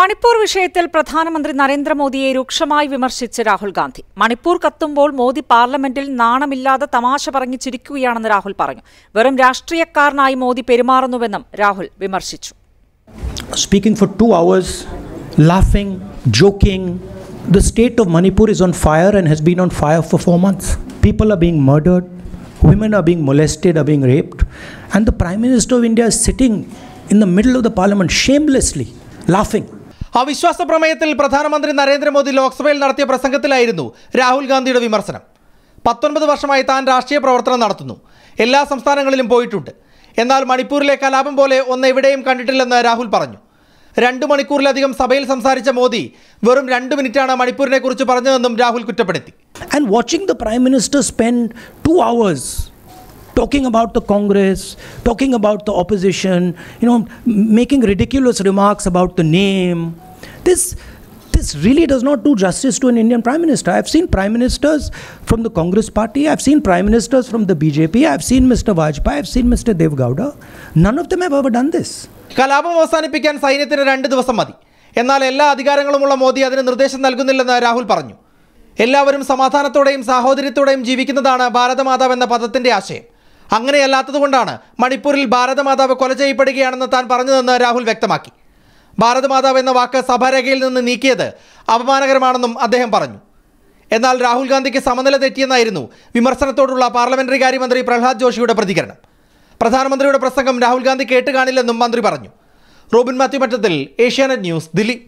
മണിപ്പൂർ വിഷയത്തിൽ പ്രധാനമന്ത്രി നരേന്ദ്രമോദിയെ രൂക്ഷമായി വിമർശിച്ച് രാഹുൽ ഗാന്ധി മണിപ്പൂർ കത്തുമ്പോൾ മോദി പാർലമെന്റിൽ നാണമില്ലാതെ തമാശ പറഞ്ഞു ചിരിക്കുകയാണെന്ന് രാഹുൽ പറഞ്ഞു വെറും രാഷ്ട്രീയക്കാരനായി മോദി പെരുമാറുന്നുവെന്നും രാഹുൽ വിമർശിച്ചു speaking for two hours laughing joking the state of Manipur is on fire and has been on fire for four months people are being murdered women are being molested, are being raped. And the Prime Minister of India is sitting in the middle of the parliament shamelessly laughing. അവിശ്വാസ പ്രമേയത്തിൽ പ്രധാനമന്ത്രി നരേന്ദ്രമോദി ലോക്സഭയിൽ നടത്തിയ പ്രസംഗത്തിലായിരുന്നു രാഹുൽ ഗാന്ധിയുടെ വിമർശനം പത്തൊൻപത് വർഷമായി താൻ രാഷ്ട്രീയ പ്രവർത്തനം നടത്തുന്നു എല്ലാ സംസ്ഥാനങ്ങളിലും പോയിട്ടുണ്ട് എന്നാൽ മണിപ്പൂരിലെ കലാപം പോലെ ഒന്ന് എവിടെയും കണ്ടിട്ടില്ലെന്ന് രാഹുൽ പറഞ്ഞു രണ്ടു മണിക്കൂറിലധികം സഭയിൽ സംസാരിച്ച മോദി വെറും രണ്ട് മിനിറ്റാണ് മണിപ്പൂരിനെ കുറിച്ച് പറഞ്ഞതെന്നും രാഹുൽ കുറ്റപ്പെടുത്തി and watching the prime minister spend two hours talking about the Congress, talking about the opposition, you know, making ridiculous remarks about the name. This, this really does not do justice to an Indian Prime Minister. I've seen Prime Ministers from the Congress party, I've seen Prime Ministers from the BJP, I've seen Mr. Vajpayee, I've seen Mr. Dev Gowda. None of them have ever done this. കലാപം അവസാനിപ്പിക്കാൻ സൈന്യത്തിന് രണ്ട് ദിവസം മതി എന്നാൽ എല്ലാ അധികാരങ്ങളുമുള്ള മോദി അതിന് നിർദ്ദേശം നൽകുന്നില്ലെന്ന് രാഹുൽ പറഞ്ഞു എല്ലാവരും സമാധാനത്തോടെയും സാഹോദര്യത്തോടെയും ജീവിക്കുന്നതാണ് ഭാരതമാതാവ് എന്ന പദത്തിന്റെ ആശയം കൊണ്ടാണ് മണിപ്പൂരിൽ ഭാരതമാതാവ് കൊല ചെയ്യപ്പെടുകയാണെന്ന് താൻ പറഞ്ഞതെന്ന് രാഹുൽ വ്യക്തമാക്കി ഭാരതമാതാവ് എന്ന വാക്ക് സഭാരേഖയിൽ നിന്ന് നീക്കിയത് അപമാനകരമാണെന്നും അദ്ദേഹം പറഞ്ഞു എന്നാൽ രാഹുൽ ഗാന്ധിക്ക് സമനില തെറ്റിയെന്നായിരുന്നു വിമർശനത്തോടുള്ള പാർലമെന്ററി കാര്യമന്ത്രി പ്രഹ്ലാദ് ജോഷിയുടെ പ്രതികരണം പ്രധാനമന്ത്രിയുടെ പ്രസംഗം രാഹുൽ ഗാന്ധി കേട്ടുകാണില്ലെന്നും മന്ത്രി പറഞ്ഞു റോബിൻ മാത്യു മറ്റത്തിൽ ഏഷ്യാനെറ്റ് ന്യൂസ് ദില്ലി